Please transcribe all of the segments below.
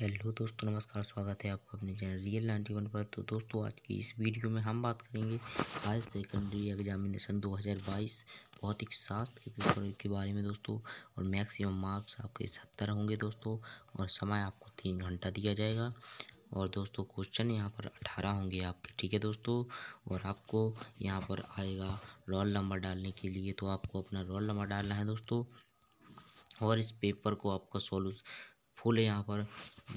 hello दोस्तों नमस्कार स्वागत है आपका अपने चैनल रियल नाइन्टी वन पर तो दोस्तों आज की इस वीडियो में हम बात करेंगे हायर सेकेंडरी एग्जामिनेशन 2022 भौतिक शास्त्र के पेपर के बारे में दोस्तों और मैक्सिमम मार्क्स आपके सत्तर होंगे दोस्तों और समय आपको तीन घंटा दिया जाएगा और दोस्तों क्वेश्चन यहाँ पर अठारह होंगे आपके ठीक है दोस्तों और आपको यहाँ पर आएगा रोल नंबर डालने के लिए तो आपको अपना रोल नंबर डालना है दोस्तों और इस पेपर को आपका सोल्व फुल यहाँ पर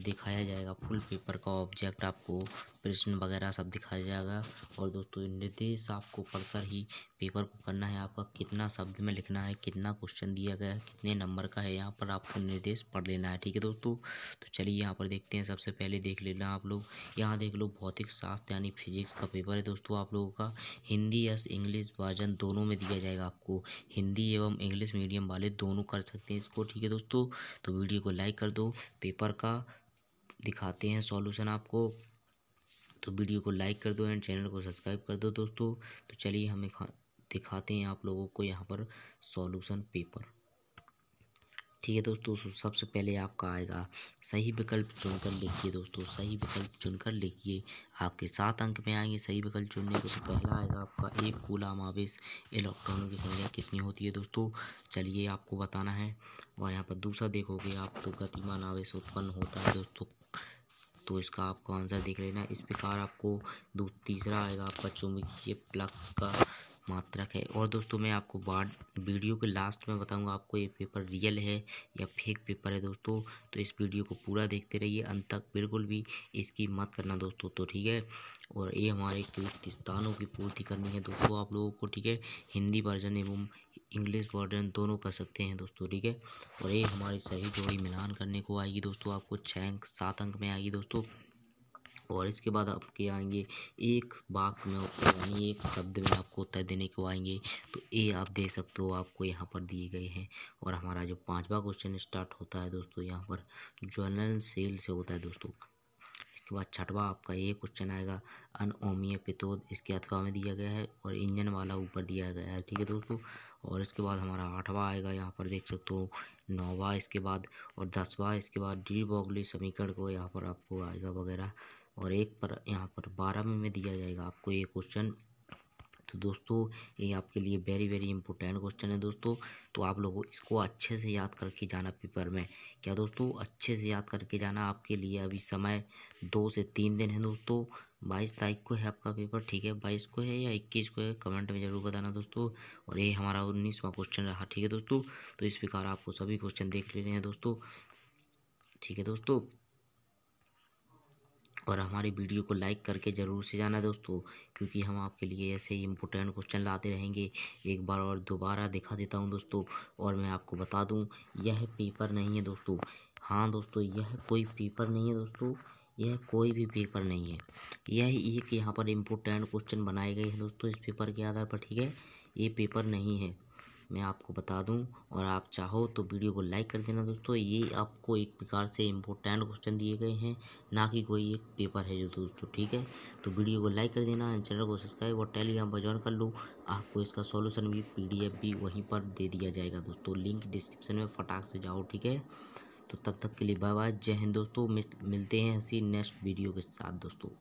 दिखाया जाएगा फुल पेपर का ऑब्जेक्ट आपको कृष्ण वगैरह सब दिखाया जाएगा और दोस्तों निर्देश आपको पढ़कर ही पेपर को करना है आपका कितना शब्द में लिखना है कितना क्वेश्चन दिया गया है कितने नंबर का है यहाँ पर आपको निर्देश पढ़ लेना है ठीक है दोस्तों तो चलिए यहाँ पर देखते हैं सबसे पहले देख लेना आप लोग यहाँ देख लो भौतिक शास्त्र यानी फिजिक्स का पेपर है दोस्तों आप लोगों का हिंदी या इंग्लिश वर्जन दोनों में दिया जाएगा आपको हिंदी एवं इंग्लिश मीडियम वाले दोनों कर सकते हैं इसको ठीक है दोस्तों तो वीडियो को लाइक कर दो पेपर का दिखाते हैं सॉल्यूशन आपको तो वीडियो को लाइक कर दो एंड चैनल को सब्सक्राइब कर दो दोस्तों तो चलिए हमें दिखाते हैं आप लोगों को यहाँ पर सॉल्यूशन पेपर ठीक है दोस्तों सबसे पहले आपका आएगा सही विकल्प चुनकर लिखिए दोस्तों सही विकल्प चुनकर लिखिए आपके सात अंक में आएंगे सही विकल्प चुनने के तो पहला आएगा आपका एक गुलाम आवेश इलेक्ट्रॉनों की संख्या कितनी होती है दोस्तों चलिए आपको बताना है और यहाँ पर दूसरा देखोगे आप तो गतिमान आवेश उत्पन्न होता है दोस्तों तो इसका आपको आंसर देख लेना इस प्रकार आपको दो तीसरा आएगा आपका चुंबकीय प्लक्स का मात्रक है और दोस्तों मैं आपको बाद वीडियो के लास्ट में बताऊंगा आपको ये पेपर रियल है या फेक पेपर है दोस्तों तो इस वीडियो को पूरा देखते रहिए अंत तक बिल्कुल भी इसकी मत करना दोस्तों तो ठीक है और ये हमारे स्थानों की पूर्ति करनी है दोस्तों आप लोगों को ठीक है हिंदी वर्जन एवं इंग्लिश वर्डन दोनों कर सकते हैं दोस्तों ठीक है और ये हमारी सही जोड़ी मिलान करने को आएगी दोस्तों आपको छः अंक सात अंक में आएगी दोस्तों और इसके बाद आपके आएंगे एक वाक्य में यानी एक शब्द में आपको उत्तर देने को आएंगे तो ये आप दे सकते हो आपको यहाँ पर दिए गए हैं और हमारा जो पांचवा क्वेश्चन स्टार्ट होता है दोस्तों यहाँ पर ज्वेलर सेल से होता है दोस्तों उसके बाद छठवा आपका ये क्वेश्चन आएगा अनओमीय पितोद इसके अथवा में दिया गया है और इंजन वाला ऊपर दिया गया है ठीक है दोस्तों और इसके बाद हमारा आठवां आएगा यहाँ पर देख सकते हो नौवा इसके बाद और दसवा इसके बाद डी बॉगली समीकरण को यहाँ पर आपको आएगा वगैरह और एक पर यहाँ पर बारहवें में दिया जाएगा आपको ये क्वेश्चन तो दोस्तों ये आपके लिए वेरी वेरी इंपॉर्टेंट क्वेश्चन है दोस्तों तो आप लोगों इसको अच्छे से याद करके जाना पेपर में क्या दोस्तों अच्छे से याद करके जाना आपके लिए अभी समय दो से तीन दिन है दोस्तों बाईस तारीख को है आपका पेपर ठीक है बाईस को है या इक्कीस को है कमेंट में ज़रूर बताना दोस्तों और ये हमारा उन्नीसवा क्वेश्चन रहा ठीक है दोस्तों तो इस प्रकार आपको सभी क्वेश्चन देख ले रहे हैं दोस्तों ठीक है दोस्तों और हमारी वीडियो को लाइक करके ज़रूर से जाना दोस्तों क्योंकि हम आपके लिए ऐसे ही इम्पोर्टेंट क्वेश्चन लाते रहेंगे एक बार और दोबारा दिखा देता हूँ दोस्तों और मैं आपको बता दूँ यह पेपर नहीं है दोस्तों हाँ दोस्तों यह कोई पेपर नहीं है दोस्तों यह कोई भी पेपर नहीं है यह एक यहाँ पर इम्पोर्टेंट क्वेश्चन बनाए गए हैं दोस्तों इस पेपर के आधार पर ठीक है ये पेपर नहीं है मैं आपको बता दूं और आप चाहो तो वीडियो को लाइक कर देना दोस्तों ये आपको एक प्रकार से इम्पोर्टेंट क्वेश्चन दिए गए हैं ना कि कोई एक पेपर है जो दोस्तों ठीक है तो वीडियो को लाइक कर देना चैनल को सब्सक्राइब और टेलीग्राम पर ज्वाइन कर लो आपको इसका सोल्यूशन भी एफ भी वहीं पर दे दिया जाएगा दोस्तों लिंक डिस्क्रिप्शन में फटाक से जाओ ठीक है तो तब तक के लिए बाय बाय जय हिंद दोस्तों मिलते हैं ऐसी नेक्स्ट वीडियो के साथ दोस्तों